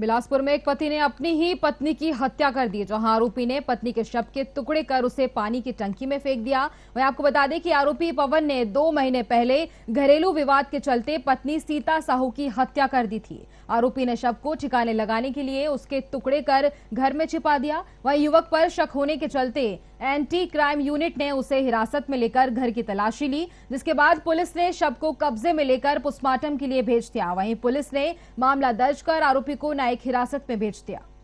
बिलासपुर में एक पति ने अपनी ही पत्नी की हत्या कर दी जहां आरोपी ने पत्नी के शव के टुकड़े कर उसे पानी की टंकी में फेंक दिया वहीं आपको बता दें कि आरोपी पवन ने दो महीने पहले घरेलू विवाद के चलते पत्नी सीता साहू की हत्या कर दी थी आरोपी ने शव को ठिकाने लगाने के लिए उसके टुकड़े कर घर में छिपा दिया वही युवक पर शक होने के चलते एंटी क्राइम यूनिट ने उसे हिरासत में लेकर घर की तलाशी ली जिसके बाद पुलिस ने शव को कब्जे में लेकर पोस्टमार्टम के लिए भेज दिया वहीं पुलिस ने मामला दर्ज कर आरोपी को न्यायिक हिरासत में भेज दिया